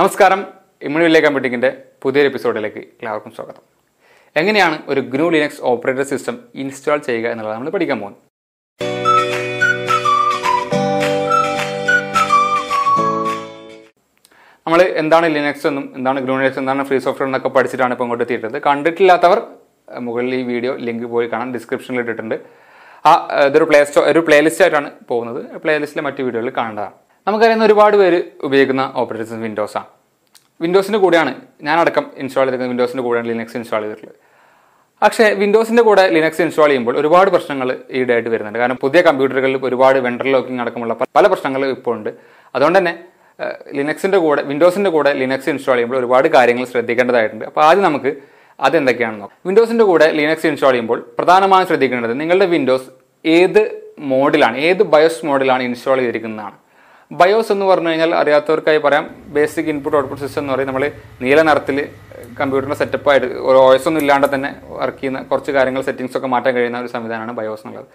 നമസ്കാരം ഇമ്മ്യൂണിവില്ലേ കമ്പ്യൂട്ടിങ്ങിൻ്റെ പുതിയൊരു എപ്പിസോഡിലേക്ക് എല്ലാവർക്കും സ്വാഗതം എങ്ങനെയാണ് ഒരു ഗ്രൂ ലിനക്സ് ഓപ്പറേറ്റർ സിസ്റ്റം ഇൻസ്റ്റാൾ ചെയ്യുക എന്നുള്ളത് നമ്മൾ പഠിക്കാൻ പോകുന്നത് നമ്മൾ എന്താണ് ലിനക്സ് എന്നും എന്താണ് ഗ്രൂ ലിനക്സ് എന്താണ് ഫ്രീ സോഫ്റ്റ്വെയർ എന്നൊക്കെ പഠിച്ചിട്ടാണ് ഇപ്പോൾ ഇങ്ങോട്ട് എത്തിയിട്ടത് കണ്ടിട്ടില്ലാത്തവർ മുകളിൽ ഈ വീഡിയോ ലിങ്ക് പോയി കാണാൻ ഡിസ്ക്രിപ്ഷനിൽ ഇട്ടിട്ടുണ്ട് ആ ഇതൊരു പ്ലേ സ്റ്റോ ഒരു പ്ലേലിസ്റ്റ് ആയിട്ടാണ് പോകുന്നത് പ്ലേലിസ്റ്റിലെ മറ്റു വീഡിയോകളിൽ കാണേണ്ടതാണ് നമുക്കറിയുന്ന ഒരുപാട് പേര് ഉപയോഗിക്കുന്ന ഓപ്പറേറ്റിംഗ് സിസ്റ്റം വിൻഡോസ് ആണ് വിൻഡോസിൻ്റെ കൂടെയാണ് ഞാനടക്കം ഇൻസ്റ്റാൾ ചെയ്തിരിക്കുന്നത് വിൻഡോസിൻ്റെ കൂടെയാണ് ലിനക്സ് ഇൻസ്റ്റാൾ ചെയ്തിട്ടുള്ളത് പക്ഷേ വിൻഡോസിൻ്റെ കൂടെ ലിനക്സ് ഇൻസ്റ്റാൾ ചെയ്യുമ്പോൾ ഒരുപാട് പ്രശ്നങ്ങൾ ഈടായിട്ട് വരുന്നുണ്ട് കാരണം പുതിയ കമ്പ്യൂട്ടറുകളിൽ ഒരുപാട് വെണ്ടർ ലോക്കിംഗ് അടക്കമുള്ള പല പ്രശ്നങ്ങളും ഇപ്പോൾ ഉണ്ട് അതുകൊണ്ട് തന്നെ ലിനക്സിൻ്റെ കൂടെ വിൻഡോസിൻ്റെ കൂടെ ലിനക്സ് ഇൻസ്റ്റാൾ ചെയ്യുമ്പോൾ ഒരുപാട് കാര്യങ്ങൾ ശ്രദ്ധിക്കേണ്ടതായിട്ടുണ്ട് അപ്പോൾ ആദ്യം നമുക്ക് അതെന്തൊക്കെയാണെന്ന് നോക്കാം വിൻഡോസിൻ്റെ കൂടെ ലിനക്സ് ഇൻസ്റ്റാൾ ചെയ്യുമ്പോൾ പ്രധാനമായും ശ്രദ്ധിക്കേണ്ടത് നിങ്ങളുടെ വിൻഡോസ് ഏത് മോഡിലാണ് ഏത് ബയോസ് മോഡിലാണ് ഇൻസ്റ്റാൾ ചെയ്തിരിക്കുന്നതാണ് ബയോസ് എന്ന് പറഞ്ഞു കഴിഞ്ഞാൽ അറിയാത്തവർക്കായി പറയാം ബേസിക് ഇൻപുട്ട് ഔട്ട്പുട്ട് സിസ്റ്റം എന്ന് പറയുന്നത് നമ്മൾ നീല നിറത്തിൽ കമ്പ്യൂട്ടറിൻ്റെ സെറ്റപ്പായിട്ട് ഒരു ഓയസ് ഒന്നും ഇല്ലാണ്ട് തന്നെ വർക്ക് ചെയ്യുന്ന കുറച്ച് കാര്യങ്ങൾ സെറ്റിങ്സ് ഒക്കെ മാറ്റാൻ കഴിയുന്ന ഒരു സംവിധാനമാണ് ബയോസ് എന്നുള്ളത്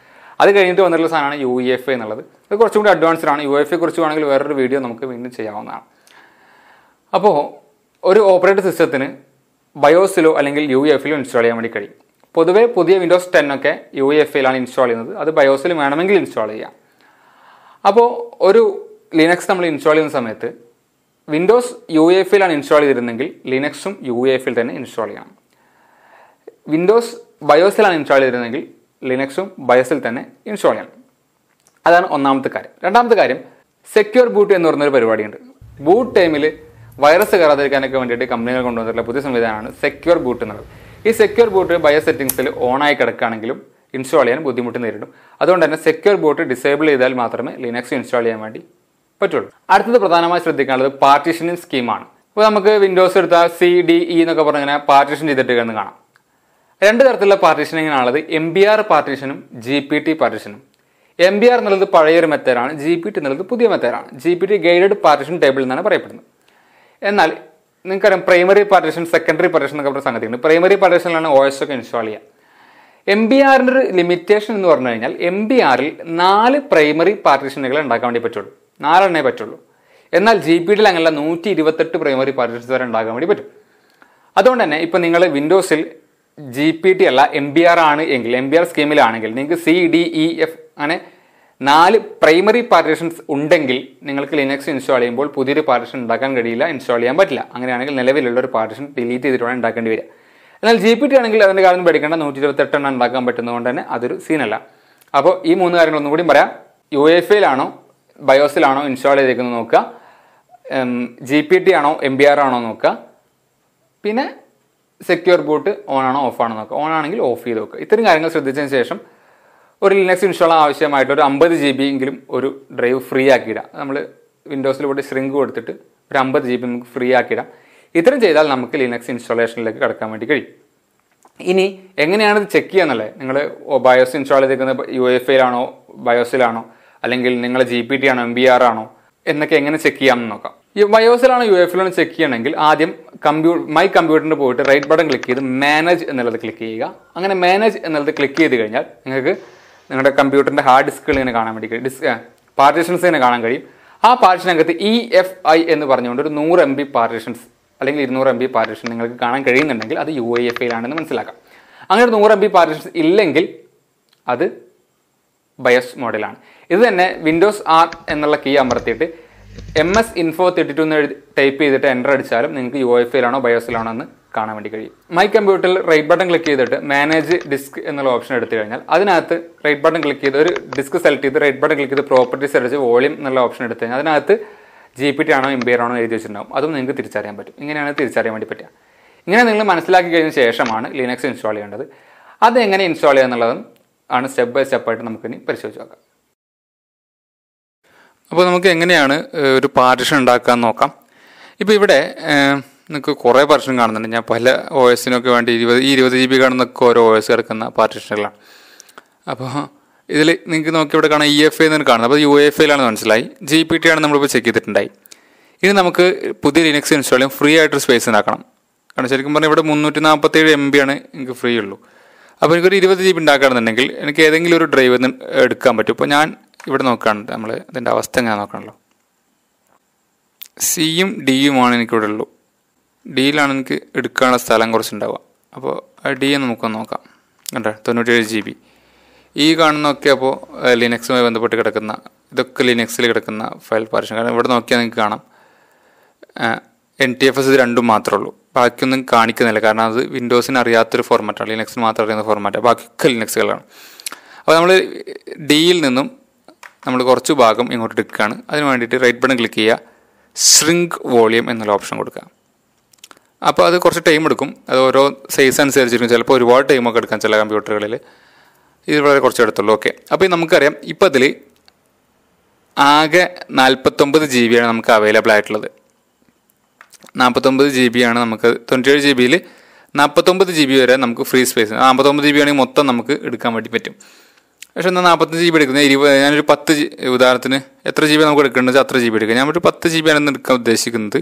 അത് കഴിഞ്ഞിട്ട് വന്നിട്ടുള്ള സാധനമാണ് യു എഫ് എന്നുള്ളത് അത് കുറച്ചും കൂടി അഡ്വാൻസ്ഡ് ആണ് യു എഫ് കുറിച്ച് വേണമെങ്കിൽ വേറൊരു വീഡിയോ നമുക്ക് വീണ്ടും ചെയ്യാവുന്നതാണ് അപ്പോൾ ഒരു ഓപ്പറേറ്റിംഗ് സിസ്റ്റത്തിന് ബയോസിലോ അല്ലെങ്കിൽ യു എഫിലോ ഇൻസ്റ്റാൾ ചെയ്യാൻ വേണ്ടി കഴിയും പൊതുവെ പുതിയ വിൻഡോസ് ടെൻ ഒക്കെ യു എയിലാണ് ഇൻസ്റ്റാൾ ചെയ്യുന്നത് അത് ബയോസിൽ വേണമെങ്കിൽ ഇൻസ്റ്റാൾ ചെയ്യാം അപ്പോൾ ഒരു ലിനക്സ് നമ്മൾ ഇൻസ്റ്റാൾ ചെയ്യുന്ന സമയത്ത് വിൻഡോസ് യു എഫിലാണ് ഇൻസ്റ്റാൾ ചെയ്തിരുന്നെങ്കിൽ ലിനക്സും യു എഫിൽ തന്നെ ഇൻസ്റ്റാൾ ചെയ്യണം വിൻഡോസ് ബയോസിലാണ് ഇൻസ്റ്റാൾ ചെയ്തിരുന്നെങ്കിൽ ലിനക്സും ബയോസിൽ തന്നെ ഇൻസ്റ്റാൾ ചെയ്യണം അതാണ് ഒന്നാമത്തെ കാര്യം രണ്ടാമത്തെ കാര്യം സെക്യൂർ ബൂട്ട് എന്ന് പറഞ്ഞൊരു പരിപാടിയുണ്ട് ബൂട്ട് ടൈമിൽ വൈറസ് കയറാതിരിക്കാനൊക്കെ വേണ്ടിയിട്ട് കമ്പനികൾ കൊണ്ടുവന്നിട്ടുള്ള പുതിയ സംവിധാനമാണ് സെക്യൂർ ബൂട്ട് എന്നുള്ളത് ഈ സെക്യൂർ ബൂട്ട് ബയോ സെറ്റിംഗ്സിൽ ഓണായി കിടക്കുകയാണെങ്കിലും ഇൻസ്റ്റാൾ ചെയ്യാൻ ബുദ്ധിമുട്ട് നേരിടും അതുകൊണ്ട് തന്നെ സെക്യൂർ ബൂട്ട് ഡിസേബിൾ ചെയ്താൽ മാത്രമേ ലിനക്സ് ഇൻസ്റ്റാൾ ചെയ്യാൻ വേണ്ടി പറ്റുള്ളൂ അടുത്തത് പ്രധാനമായി ശ്രദ്ധിക്കേണ്ടത് പാർട്ടീഷനിങ് സ്കീമാണ് ഇപ്പോൾ നമുക്ക് വിൻഡോസ് എടുത്താൽ സി ഡി ഇ e എന്നൊക്കെ പറഞ്ഞിങ്ങനെ പാർട്ടീഷൻ ചെയ്തിട്ട് എന്ന് കാണാം രണ്ട് തരത്തിലുള്ള ആണുള്ളത് എം ബി ആർ പാർട്ടീഷനും ജി പി ടി പാർട്ടീഷനും എം ബി ആർ എന്നുള്ളത് പഴയൊരു മെത്തേഡാണ് ജി പി ടി എന്നുള്ളത് പുതിയ മെത്തേഡാണ് G P T guided partition table എന്നാണ് പറയപ്പെടുന്നത് എന്നാൽ നിങ്ങൾക്കറിയാം പ്രൈമറി പാർട്ടീഷൻ സെക്കൻഡറി പാർട്ടീഷൻ എന്നൊക്കെ പറഞ്ഞ സംഗതിയുണ്ട് പ്രൈമറി പാർട്ടീഷനിലാണ് ഒ എസ് ഒക്കെ ഇൻസ്റ്റാൾ ചെയ്യുക എം ബി ആറിൻ്റെ ഒരു ലിമിറ്റേഷൻ എന്ന് പറഞ്ഞു കഴിഞ്ഞാൽ എം ബി ആറിൽ നാല് പ്രൈമറി പാർട്ടീഷനുകൾ ഉണ്ടാക്കാൻ വേണ്ടി പറ്റുള്ളൂ നാലെണ്ണേ പറ്റുള്ളൂ എന്നാൽ ജി പി ഡിയിൽ അങ്ങനെയുള്ള നൂറ്റി ഇരുപത്തെട്ട് പ്രൈമറി പാർട്ടിഷൻസ് വരെ ഉണ്ടാകാൻ വേണ്ടി പറ്റും അതുകൊണ്ട് തന്നെ ഇപ്പോൾ നിങ്ങൾ വിൻഡോസിൽ ജി പി ടി അല്ല എം ബി ആർ ആണ് എങ്കിൽ എം ബി ആർ സ്കീമിലാണെങ്കിൽ നിങ്ങൾക്ക് സി ഡി ഇ എഫ് അങ്ങനെ നാല് പ്രൈമറി പാർട്ടീഷൻസ് ഉണ്ടെങ്കിൽ നിങ്ങൾക്ക് ലിനക്സ് ഇൻസ്റ്റാൾ ചെയ്യുമ്പോൾ പുതിയൊരു പാർട്ടീഷൻ ഉണ്ടാക്കാൻ കഴിയില്ല ഇൻസ്റ്റാൾ ചെയ്യാൻ പറ്റില്ല അങ്ങനെയാണെങ്കിൽ നിലവിലുള്ള ഒരു പാർട്ടീഷൻ ഡിലീറ്റ് ചെയ്തിട്ട് ഉണ്ടാക്കേണ്ടി വരിക എന്നാൽ ജി പി ടി ആണെങ്കിൽ അതിൻ്റെ കാര്യം പഠിക്കേണ്ട നൂറ്റി ഇരുപത്തെട്ടെണ്ണം ഉണ്ടാക്കാൻ പറ്റുന്നതുകൊണ്ട് തന്നെ അതൊരു സീനല്ല അപ്പോൾ ഈ മൂന്ന് കാര്യങ്ങളൊന്നും കൂടി പറയാം യു എഫ് എയിലാണോ ബയോസിലാണോ ഇൻസ്റ്റാൾ ചെയ്തേക്കുന്നത് നോക്കുക ജി പി ടി ആണോ എം ബി ആർ ആണോ നോക്കുക പിന്നെ സെക്യൂർ ബൂട്ട് ഓൺ ആണോ ഓഫ് ആണോ നോക്കുക ഓൺ ആണെങ്കിൽ ഓഫ് ചെയ്ത് നോക്കുക ഇത്തരം കാര്യങ്ങൾ ശ്രദ്ധിച്ചതിന് ശേഷം ഒരു ലിനക്സ് ഇൻസ്റ്റാൾ ആവശ്യമായിട്ട് ഒരു അമ്പത് ജി ബി എങ്കിലും ഒരു ഡ്രൈവ് ഫ്രീ ആക്കിയിടാം നമ്മൾ വിൻഡോസിൽ പോയിട്ട് ശ്രിങ്ക് കൊടുത്തിട്ട് ഒരു അമ്പത് ജി ബി നമുക്ക് ഫ്രീ ആക്കിയിടാം ഇത്തരം ചെയ്താൽ നമുക്ക് ലിനക്സ് ഇൻസ്റ്റാളേഷനിലേക്ക് കടക്കാൻ വേണ്ടി കഴിയും ഇനി എങ്ങനെയാണ് ഇത് ചെക്ക് ചെയ്യുക എന്നുള്ളത് നിങ്ങൾ ബയോസ് ഇൻസ്റ്റാൾ ചെയ്തിരിക്കുന്ന യു എഫ് ഐയിലാണോ ബയോസിലാണോ അല്ലെങ്കിൽ നിങ്ങൾ ജി പി ടി ആണോ എം ബി ആർ ആണോ എന്നൊക്കെ എങ്ങനെ ചെക്ക് ചെയ്യാമെന്ന് നോക്കാം ഈ വയോസിലാണോ യു എഫിലാണ് ചെക്ക് ചെയ്യണമെങ്കിൽ ആദ്യം കമ്പ്യൂ മൈ കമ്പ്യൂട്ടറിന് പോയിട്ട് റൈറ്റ് ബട്ടൺ ക്ലിക്ക് ചെയ്ത് മാനേജ് എന്നുള്ളത് ക്ലിക്ക് ചെയ്യുക അങ്ങനെ മാനേജ് എന്നുള്ളത് ക്ലിക്ക് ചെയ്ത് കഴിഞ്ഞാൽ നിങ്ങൾക്ക് നിങ്ങളുടെ കമ്പ്യൂട്ടറിൻ്റെ ഹാർഡ് ഡിസ്കുകൾ ഇങ്ങനെ കാണാൻ വേണ്ടി ഡിസ്ക് പാർട്ടീഷൻസ് ഇങ്ങനെ കാണാൻ കഴിയും ആ പാർട്ടീഷനകത്ത് ഇ എഫ് ഐ എന്ന് പറഞ്ഞുകൊണ്ട് ഒരു നൂറ് എം ബി പാർട്ടീഷൻസ് അല്ലെങ്കിൽ ഇരുന്നൂറ് എം ബി പാർട്ടീഷൻ നിങ്ങൾക്ക് കാണാൻ കഴിയുന്നുണ്ടെങ്കിൽ അത് യു ഐ എഫ് ആണെന്ന് മനസ്സിലാക്കാം അങ്ങനെ ഒരു നൂറ് എം ബി പാർട്ടീഷൻസ് ഇല്ലെങ്കിൽ അത് ബയസ് മോഡലാണ് ഇത് തന്നെ വിൻഡോസ് ആർ എന്നുള്ള കീ അമർത്തിയിട്ട് എം എസ് ഇൻഫോ തേർട്ടി എന്ന് ടൈപ്പ് ചെയ്തിട്ട് എൻ്റർ അടിച്ചാലും നിങ്ങൾക്ക് യു എഫ് ഐയിലാണോ ബയോസിലാണോ എന്ന് കാണാൻ വേണ്ടി കഴിയും മൈ കമ്പ്യൂട്ടറിൽ റൈറ്റ് ബട്ടൺ ക്ലിക്ക് ചെയ്തിട്ട് മാനേജ് ഡിസ്ക് എന്നുള്ള ഓപ്ഷൻ എടുത്തു കഴിഞ്ഞാൽ അതിനകത്ത് റൈറ്റ് ബട്ടൺ ക്ലിക്ക് ചെയ്ത് ഒരു ഡിസ്ക് സെലക്ട് ചെയ്ത് റൈറ്റ് ബട്ടൺ ക്ലിക്ക് ചെയ്ത് പ്രോപ്പർട്ടീസ് സെർച്ച് വോളിയം എന്നുള്ള ഓപ്ഷൻ എടുത്തു കഴിഞ്ഞാൽ അതിനകത്ത് ജി പി ടി ആണോ ഇംപെയർ ആണോ എഴുതി വെച്ചിട്ടുണ്ടാവും അതും നിങ്ങൾക്ക് തിരിച്ചറിയാൻ പറ്റും ഇങ്ങനെയാണ് തിരിച്ചറിയാൻ വേണ്ടി പറ്റുക ഇങ്ങനെ നിങ്ങൾ മനസ്സിലാക്കി കഴിഞ്ഞ ശേഷമാണ് ലിനക്സ് ഇൻസ്റ്റാൾ ചെയ്യേണ്ടത് അത് എങ്ങനെ ഇൻസ്റ്റാൾ ചെയ്യുക എന്നുള്ളതും ആണ് സ്റ്റെപ്പ് ബൈ സ്റ്റെപ്പായിട്ട് നമുക്കിനി പരിശോധിച്ച് നോക്കാം അപ്പോൾ നമുക്ക് എങ്ങനെയാണ് ഒരു പാർട്ടിഷൻ ഉണ്ടാക്കാൻ നോക്കാം ഇപ്പോൾ ഇവിടെ നിങ്ങൾക്ക് കുറേ പാർട്ടിഷൻ കാണുന്നുണ്ട് ഞാൻ പല ഒ എസിനൊക്കെ വേണ്ടി ഇരുപത് ഈ ഇരുപത് ജി ബി കാണുന്നൊക്കെ ഓരോ ഒ എസ് കിടക്കുന്ന പാർട്ടിഷനുകളാണ് അപ്പോൾ ഇതിൽ നിങ്ങൾക്ക് നോക്കി ഇവിടെ കാണാം ഇ എഫ് എന്ന് കാണുന്നത് അപ്പോൾ യു എഫ് എയിലാണ് മനസ്സിലായി ജി പി ടി ആണ് നമ്മളിപ്പോൾ ചെക്ക് ചെയ്തിട്ടുണ്ടായി ഇനി നമുക്ക് പുതിയ ലിനക്സ് ഇൻസ്റ്റാൾ ചെയ്യാൻ ഫ്രീ ആയിട്ടൊരു സ്പേസ് ഉണ്ടാക്കണം കാരണം ശരിക്കും പറഞ്ഞാൽ ഇവിടെ മുന്നൂറ്റി നാൽപ്പത്തേഴ് എം ബി ആണ് എനിക്ക് ഫ്രീ ഉള്ളൂ അപ്പോൾ എനിക്കൊരു ഇരുപത് ജി ബി ഉണ്ടാക്കുകയാണെന്നുണ്ടെങ്കിൽ എനിക്ക് ഏതെങ്കിലും ഒരു ഡ്രൈവിൽ നിന്ന് എടുക്കാൻ പറ്റും ഇപ്പോൾ ഞാൻ ഇവിടെ നോക്കുകയാണ് നമ്മൾ ഇതിൻ്റെ അവസ്ഥ എങ്ങനെ നോക്കണല്ലോ സിയും ഡിയുമാണ് എനിക്കിവിടെ ഉള്ളൂ ഡിയിലാണ് എനിക്ക് എടുക്കാനുള്ള സ്ഥലം കുറച്ചുണ്ടാവുക അപ്പോൾ ഡി എന്ന് നമുക്കൊന്ന് നോക്കാം കണ്ടോ തൊണ്ണൂറ്റേഴ് ജി ബി ഈ കാണുന്നൊക്കെ അപ്പോൾ ലിനക്സുമായി ബന്ധപ്പെട്ട് കിടക്കുന്ന ഇതൊക്കെ ലിനക്സിൽ കിടക്കുന്ന ഫയൽ പാർഷൻ കാരണം ഇവിടെ നോക്കിയാൽ നിങ്ങൾക്ക് കാണാം എൻ ടി എഫ് എസ് രണ്ടും മാത്രമേ ഉള്ളൂ ബാക്കിയൊന്നും കാണിക്കുന്നില്ല കാരണം അത് വിൻഡോസിന് അറിയാത്തൊരു ഫോർമാറ്റാണ് ലിനക്സിന് മാത്രം അറിയുന്ന ഫോർമാറ്റാണ് ബാക്കിയൊക്കെ ലിനക്സുകളാണ് അപ്പോൾ നമ്മൾ ഡിയിൽ നിന്നും നമ്മൾ കുറച്ച് ഭാഗം ഇങ്ങോട്ട് എടുക്കുകയാണ് അതിന് വേണ്ടിയിട്ട് റൈറ്റ് ബട്ടൺ ക്ലിക്ക് ചെയ്യുക ശ്രിങ്ക് വോളിയം എന്നുള്ള ഓപ്ഷൻ കൊടുക്കുക അപ്പോൾ അത് കുറച്ച് ടൈം എടുക്കും അത് ഓരോ സൈസ് അനുസരിച്ചിരിക്കും ചിലപ്പോൾ ഒരുപാട് ടൈമൊക്കെ എടുക്കാം ചില കമ്പ്യൂട്ടറുകളിൽ ഇത് വളരെ കുറച്ച് എടുത്തുള്ളൂ ഓക്കെ അപ്പോൾ നമുക്കറിയാം ഇപ്പോൾ അതിൽ ആകെ നാൽപ്പത്തൊമ്പത് ജി ബിയാണ് നമുക്ക് അവൈലബിൾ ആയിട്ടുള്ളത് നാൽപ്പത്തൊമ്പത് ജി ബി ആണ് നമുക്ക് തൊണ്ണൂറ്റേഴ് ജി ബിയിൽ നാൽപ്പത്തൊമ്പത് ജി ബി വരെ നമുക്ക് ഫ്രീ സ്പേസ് നാൽപ്പത്തൊമ്പത് ജി ബി ആണെങ്കിൽ മൊത്തം നമുക്ക് എടുക്കാൻ വേണ്ടി പറ്റും പക്ഷേ എന്നാൽ നാൽപ്പത്തഞ്ച് ജി ബി എടുക്കുന്നത് ഇരുപത് ഞാനൊരു പത്ത് ജി ഉദാഹരണത്തിന് എത്ര ജി ബി നമുക്ക് എടുക്കേണ്ടത് അത്ര ജി ബി എടുക്കുക ഞാൻ ഒരു പത്ത് ജി ബി ആണെന്ന് എടുക്കാൻ ഉദ്ദേശിക്കുന്നത്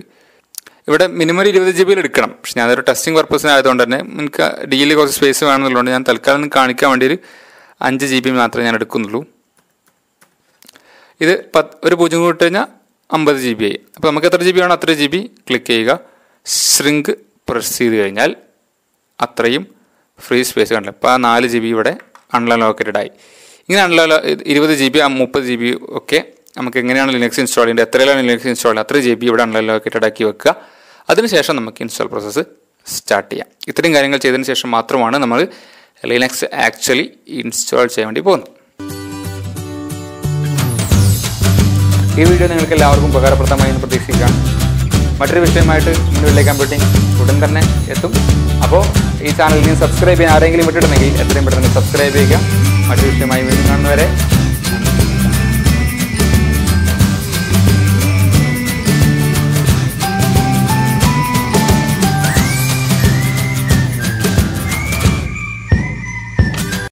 ഇവിടെ മിനിമം ഇരുപത് ജി ബിയിൽ എടുക്കണം പക്ഷേ ഞാനൊരു ടെസ്റ്റിംഗ് പർപ്പസിന് ആയതുകൊണ്ട് തന്നെ എനിക്ക് ഡിയിൽ കുറച്ച് സ്പേസ് വേണമെന്നുള്ളതുകൊണ്ട് ഞാൻ തൽക്കാലം കാണിക്കാൻ വേണ്ടി ഒരു അഞ്ച് ജി ബി മാത്രമേ ഞാൻ എടുക്കുന്നുള്ളൂ ഇത് പത്ത് ഒരു പൂജ്യം കൂട്ടി കഴിഞ്ഞാൽ അമ്പത് ജി ബി ആയി അപ്പോൾ നമുക്ക് എത്ര ജി ബി വേണം അത്ര ജി ബി ക്ലിക്ക് ചെയ്യുക ശ്രിങ്ക് പ്രസ് ചെയ്ത് കഴിഞ്ഞാൽ അത്രയും ഫ്രീ സ്പേസ് കണ്ടില്ല അപ്പോൾ ആ നാല് ജി ബി ഇവിടെ അൺഅലോക്കേറ്റഡ് ആയി ഇങ്ങനെ അൺലോ ഇരുപത് ജി ബി മുപ്പത് ജി ബി ഒക്കെ നമുക്ക് എങ്ങനെയാണ് ലിനക്സ് ഇൻസ്റ്റാൾ ചെയ്യേണ്ടത് എത്രയാണ് ലിനക്സ് ഇൻസ്റ്റാൾ ചെയ്യുന്നത് അത്ര ജി ബി ഇവിടെ അൺഅലോക്കേറ്റഡ് ആക്കി വെക്കുക അതിനുശേഷം നമുക്ക് ഇൻസ്റ്റാൾ പ്രോസസ്സ് സ്റ്റാർട്ട് ചെയ്യാം ഇത്രയും കാര്യങ്ങൾ ചെയ്തതിന് ശേഷം മാത്രമാണ് നമ്മൾ ലിനക്സ് ആക്ച്വലി ഇൻസ്റ്റാൾ ചെയ്യാൻ വേണ്ടി പോകുന്നത് ഈ വീഡിയോ നിങ്ങൾക്ക് എല്ലാവർക്കും ഉപകാരപ്രദമായി എന്ന് പ്രതീക്ഷിക്കാം മറ്റൊരു വിഷയമായിട്ട് ഇന്നുവിലെ കമ്പ്യൂട്ടിംഗ് ഉടൻ തന്നെ എത്തും അപ്പോൾ ഈ ചാനലിന് സബ്സ്ക്രൈബ് ചെയ്യാൻ ആരെങ്കിലും വിട്ടിട്ടുണ്ടെങ്കിൽ എത്രയും പെട്ടെന്ന് സബ്സ്ക്രൈബ് ചെയ്യുക മറ്റൊരു വിഷയമായി വീണ്ടും കാണുന്നവരെ